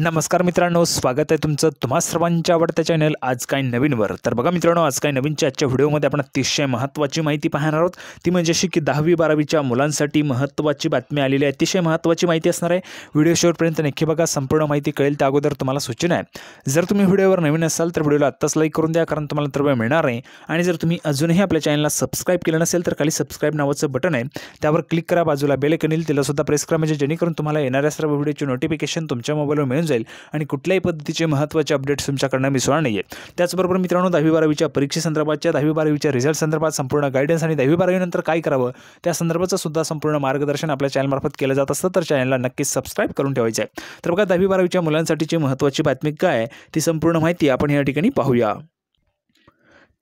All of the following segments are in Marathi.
नमस्कार मित्रांनो स्वागत आहे तुमचं तुम्हा सर्वांच्या आवडत्या चॅनल आज काय नवीनवर तर बघा मित्रांनो आज काय नवीनच्या आजच्या व्हिडिओमध्ये आपण अतिशय महत्त्वाची माहिती पाहणार आहोत ती म्हणजे अशी की दहावी बारावीच्या मुलांसाठी महत्त्वाची बातमी आलेली आहे अतिशय महत्त्वाची माहिती असणार आहे व्हिडिओ शेवटपर्यंत नक्की बघा संपूर्ण माहिती कळेल त्या अगोदर तुम्हाला सूचना आहे जर तुम्ही व्हिडिओवर नवीन असाल तर व्हिडिओला आत्ताच लाईक करून द्या कारण तुम्हाला तर मिळणार आहे आणि जर तुम्ही अजूनही आपल्या चॅनलला सबस्क्राईब केलं नसेल तर खाली सबस्क्राईब नावाचं बटन आहे त्यावर क्लिक करा बाजूला बेल तिला सुद्धा प्रेस करा म्हणजे जेणेकरून तुम्हाला येणाऱ्या सर्व व्हिडिओची नोटिफिकेशन तुमच्या मोबाईलवर मिळेल जाईल आणि कुठल्याही पद्धतीचे महत्त्वाचे अपडेट्स तुमच्याकडनं मिसळणार नाही आहे त्याचबरोबर मित्रांनो दहावी बारावीच्या परीक्षेसंदर्भातच्या दहावी बारावीच्या रिझल्ट संदर्भात संपूर्ण गायडन्स आणि दहावी बारावीनंतर काय करावं त्या संदर्भाचं सुद्धा संपूर्ण मार्गदर्शन आपल्या चॅनलमार्फत केलं जात असतं तर चॅनलला नक्कीच सबस्क्राईब करून ठेवायचं आहे तर बघा दहावी बारावीच्या मुलांसाठीची महत्त्वाची बातमी काय ती संपूर्ण माहिती आपण या ठिकाणी पाहूया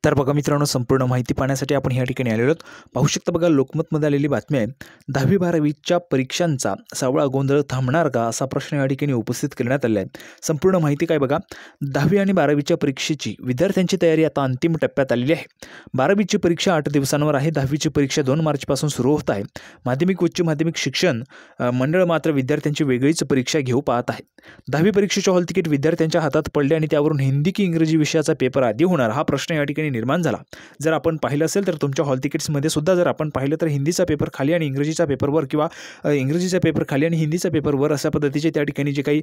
तर बघा मित्रांनो संपूर्ण माहिती पाहण्यासाठी आपण या ठिकाणी आलेलो आहोत पाहू शकता बघा लोकमतमध्ये आलेली बातमी आहे दहावी बारावीच्या परीक्षांचा सावळा गोंधळ थांबणार का असा प्रश्न या ठिकाणी उपस्थित करण्यात आलेला आहे संपूर्ण माहिती काय बघा दहावी आणि बारावीच्या परीक्षेची विद्यार्थ्यांची तयारी आता अंतिम टप्प्यात आलेली आहे बारावीची परीक्षा आठ दिवसांवर आहे दहावीची परीक्षा दोन मार्चपासून सुरू होत आहे माध्यमिक उच्च माध्यमिक शिक्षण मंडळ मात्र विद्यार्थ्यांची वेगळीच परीक्षा घेऊ पाहत आहे दहावी परीक्षेच्या हॉल तिकीट विद्यार्थ्यांच्या हातात पडले आणि त्यावरून हिंदी की इंग्रजी विषयाचा पेपर आधी होणार हा प्रश्न या ठिकाणी निर्माण झाला जर आपण पाहिलं असेल तर तुमच्या हॉल तिकीट्समध्ये सुद्धा जर आपण पाहिलं तर हिंदीचा पेपर खाली आणि इंग्रजीचा पेपरवर किंवा इंग्रजीचा पेपर खाली आणि हिंदीचा पेपरवर अशा पद्धतीचे त्या ठिकाणी जे काही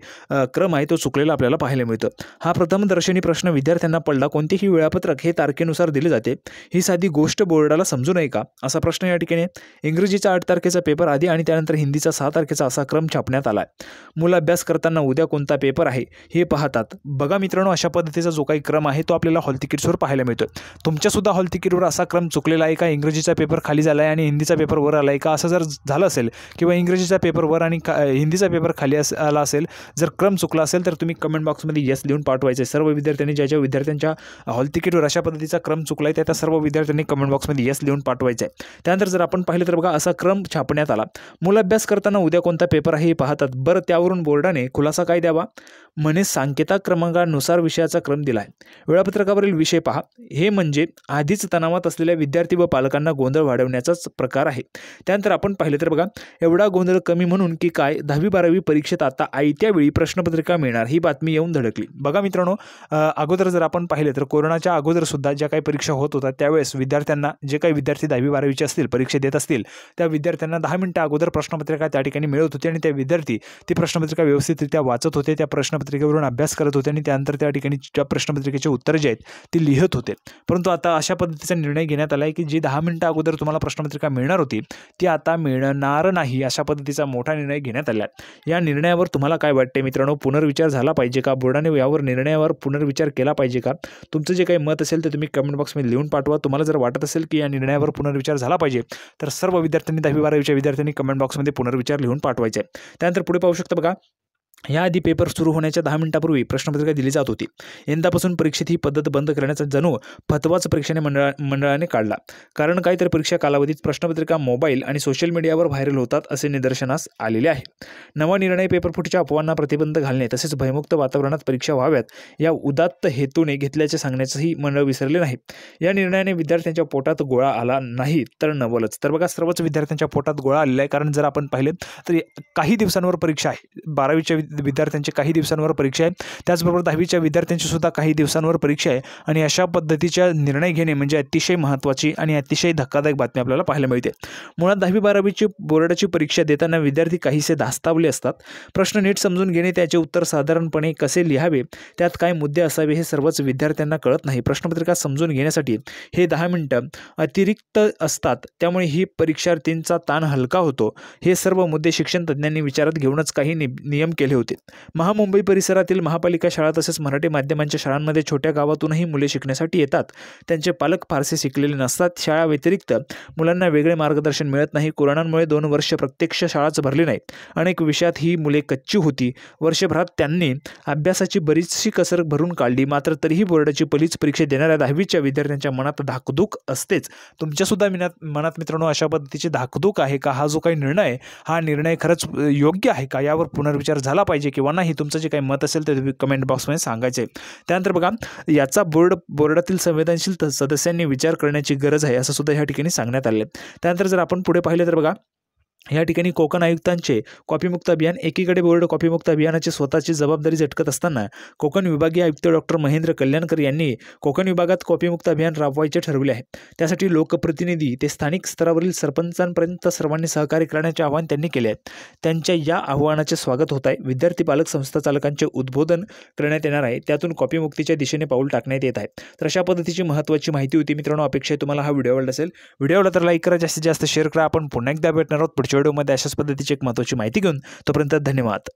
क्रम आहे तो चुकलेला आपल्याला पाहायला मिळतं हा प्रथमदर्शनी प्रश्न विद्यार्थ्यांना पडला कोणतेही वेळापत्रक हे तारखेनुसार दिले जाते ही साधी गोष्ट बोर्डाला समजू नये का असा प्रश्न या ठिकाणी इंग्रजीचा आठ तारखेचा पेपर आधी आणि त्यानंतर हिंदीचा सहा तारखेचा असा क्रम छापण्यात आला आहे मुलं अभ्यास करताना उद्या कोणता पेपर आहे हे पाहतात बघा मित्रांनो अशा पद्धतीचा जो काही क्रम आहे तो आपल्याला हॉल तिकीट्सवर पाहायला मिळतो तुमच्यासुद्धा हॉल तिकीटवर असा क्रम चुकलेला आहे का इंग्रजीचा पेपर खाली झाला आहे आणि हिंदीचा पेपर वर आला आहे का असं जर झालं असेल किंवा इंग्रजीचा पेपर वर आणि हिंदीचा पेपर खाली आला असेल जर क्रम चुकला असेल तर तुम्ही कमेंट बॉक्समध्ये यस लिहून पाठवायचे सर्व विद्यार्थ्यांनी ज्या ज्या विद्यार्थ्यांच्या हॉल तिकीटवर अशा पद्धतीचा क्रम चुकला आहे त्या सर्व विद्यार्थ्यांनी कमेंट बॉक्समध्ये यस लिहून पाठवायचं आहे त्यानंतर जर आपण पाहिलं तर बघा असा क्रम छापण्यात आला मुलं अभ्यास करताना उद्या कोणता पेपर आहे हे पाहतात बरं त्यावरून बोर्डाने खुलासा काय द्यावा म्हणे सांकेता क्रमांकानुसार विषयाचा क्रम दिला आहे वेळापत्रकावरील विषय पहा हे म्हणजे आधीच तणावात असलेल्या विद्यार्थी व पालकांना गोंधळ वाढवण्याचाच प्रकार आहे त्यानंतर आपण पाहिलं तर बघा एवढा गोंधळ कमी म्हणून की काय दहावी बारावी परीक्षेत आता आयत्या वेळी प्रश्नपत्रिका मिळणार ही बातमी येऊन धडकली बघा मित्रांनो अगोदर जर आपण पाहिले तर कोरोनाच्या अगोदरसुद्धा ज्या काही परीक्षा होत होत्या त्यावेळेस विद्यार्थ्यांना जे काही विद्यार्थी दहावी बारावीचे असतील परीक्षा देत असतील त्या विद्यार्थ्यांना दहा मिनिटं अगोदर प्रश्नपत्रिका त्या ठिकाणी मिळत होती आणि त्या विद्यार्थी ती प्रश्नपत्रिका व्यवस्थितरित्या वाचत होते त्या प्रश्न प्रश्नपत्रिकेवरून अभ्यास करत होते आणि त्यानंतर त्या ठिकाणी ज्या प्रश्नपत्रिकेचे उत्तर जे आहेत ती लिहित होते परंतु आता अशा पद्धतीचा निर्णय घेण्यात आला आहे की जी दहा मिनटं अगोदर तुम्हाला प्रश्नपत्रिका मिळणार होती ती आता मिळणार नाही अशा पद्धतीचा मोठा निर्णय घेण्यात आला आहे या निर्णयावर तुम्हाला काय वाटते मित्रांनो पुनर्विचार झाला पाहिजे का बोर्डाने यावर निर्णयावर पुनर्विचार केला पाहिजे का तुमचं जे काही मत असेल ते तुम्ही कमेंट बॉक्समध्ये लिहून पाठवा तुम्हाला जर वाटत असेल की या निर्णयावर पुनर्विचार झाला पाहिजे तर सर्व विद्यार्थ्यांनी दहावी बारावीच्या विद्यार्थ्यांनी कमेंट बॉक्समध्ये पुनर्विचार लिहून पाठवायचे आहे त्यानंतर पुढे पाहू शकता बघा याआधी पेपर सुरू होण्याच्या दहा मिनिटांपूर्वी प्रश्नपत्रिका दिली जात होती यंदापासून परीक्षेत ही पद्धत बंद करण्याचा जणू फतवाच परीक्षेने मंडळा मंडळाने काढला कारण काय तर परीक्षा कालावधीत प्रश्नपत्रिका मोबाईल आणि सोशल मीडियावर व्हायरल होतात असे निदर्शनास आलेले आहे नवा निर्णय पेपरफुटीच्या अफवांना प्रतिबंध घालणे तसेच भयमुक्त वातावरणात परीक्षा व्हाव्यात या उदात्त हेतूने घेतल्याचे सांगण्याचंही मंडळ विसरले नाही या निर्णयाने विद्यार्थ्यांच्या पोटात गोळा आला नाही तर नवलच तर बघा सर्वच विद्यार्थ्यांच्या पोटात गोळा आलेला आहे कारण जर आपण पाहिले तर काही दिवसांवर परीक्षा आहे बारावीच्या विद्यार्थ्यांची काही दिवसांवर परीक्षा आहे त्याचबरोबर दहावीच्या विद्यार्थ्यांची सुद्धा काही दिवसांवर परीक्षा आहे आणि अशा पद्धतीच्या निर्णय घेणे म्हणजे अतिशय महत्त्वाची आणि अतिशय धक्कादायक बातमी आपल्याला पाहायला मिळते मुळात दहावी बारावीची बोर्डाची परीक्षा देताना विद्यार्थी काहीसे धास्तावले असतात प्रश्न नीट समजून घेणे त्याचे उत्तर साधारणपणे कसे लिहावे त्यात काय मुद्दे असावे हे सर्वच विद्यार्थ्यांना कळत नाही प्रश्नपत्रिका समजून घेण्यासाठी हे दहा मिनटं अतिरिक्त असतात त्यामुळे ही परीक्षार्थींचा ताण हलका होतो हे सर्व मुद्दे शिक्षण तज्ज्ञांनी विचारात घेऊनच काही नियम केले होते महामुंबई परिसरातील महापालिका शाळा तसेच मराठी माध्यमांच्या शाळांमध्ये छोट्या गावातूनही मुले शिकण्यासाठी येतात त्यांचे पालक फारसे शिकलेले नसतात शाळा व्यतिरिक्त मुलांना वेगळे मार्गदर्शन मिळत नाही कोरोनामुळे दोन वर्ष प्रत्यक्ष शाळाच भरली नाहीत अनेक विषयात ही मुले कच्ची होती वर्षभरात त्यांनी अभ्यासाची बरीचशी कसर भरून काढली मात्र तरीही बोर्डाची पलीच परीक्षा देणाऱ्या दहावीच्या विद्यार्थ्यांच्या मनात धाकधूक असतेच तुमच्यासुद्धा सुद्धा मनात मित्रांनो अशा पद्धतीची धाकधूक आहे का हा जो काही निर्णय हा निर्णय खरंच योग्य आहे का यावर पुनर्विचार झाला पाहिजे किंवा नाही तुमचं जे काही मत असेल ते तुम्ही कमेंट बॉक्समध्ये सांगायचे त्यानंतर बघा याचा बोर्ड बोर्डातील संवेदनशील सदस्यांनी विचार करण्याची गरज आहे असं सुद्धा या ठिकाणी सांगण्यात आले त्यानंतर जर आपण पुढे पाहिलं तर बघा या ठिकाणी कोकण आयुक्तांचे कॉपीमुक्त अभियान एकीकडे बोर्ड कॉपीमुक्त अभियानाची स्वतःची जबाबदारी झटकत असताना कोकण विभागीय आयुक्त डॉक्टर महेंद्र कल्याणकर यांनी कोकण विभागात कॉपीमुक्त अभियान राबवायचे ठरविले आहे त्यासाठी लोकप्रतिनिधी ते स्थानिक स्तरावरील सरपंचांपर्यंत सर्वांनी सहकार्य करण्याचे आवाहन त्यांनी केले आहे त्यांच्या या आव्हानाचे स्वागत होत आहे विद्यार्थी पालक संस्था चालकांचे उद्बोधन करण्यात येणार आहे त्यातून कॉपीमुक्तीच्या दिशेने पाऊल टाकण्यात येत आहे तर अशा पद्धतीची महत्त्वाची माहिती होती मित्रांनो अपेक्षा तुम्हाला हा व्हिडिओ आवडला असेल व्हिडिओ आवडला तर लाईक करा जास्तीत जास्त शेअर करा आपण पुन्हा एकदा भेटणार आहोत पुढच्या अशाच पद्धतीची एक महत्त्वाची माहिती घेऊन तोपर्यंत धन्यवाद